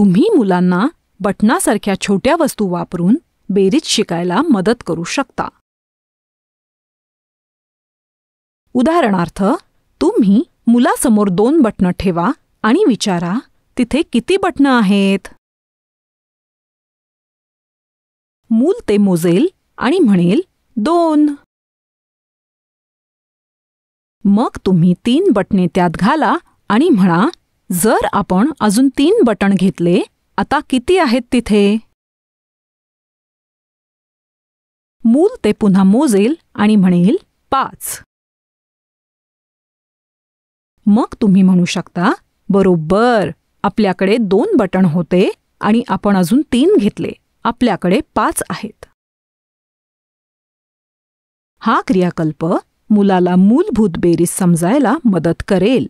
तुम्ही मुलांना बटणासारख्या छोट्या वस्तू वापरून बेरीज शिकायला मदत करू शकता उदाहरणार्थ तुम्ही मुलासमोर दोन बटणं ठेवा आणि विचारा तिथे किती बटणं आहेत मूल ते मोजेल आणि म्हणेल दोन मग तुम्ही तीन बटणे त्यात घाला आणि म्हणा जर आपण अजून तीन बटण घेतले आता किती आहेत तिथे मूल ते पुन्हा मोजेल आणि म्हणेल पाच मग तुम्ही म्हणू शकता बरोबर आपल्याकडे दोन बटण होते आणि आपण अजून तीन घेतले आपल्याकडे पाच आहेत हा क्रियाकल्प मुलाला मूलभूत बेरीज समजायला मदत करेल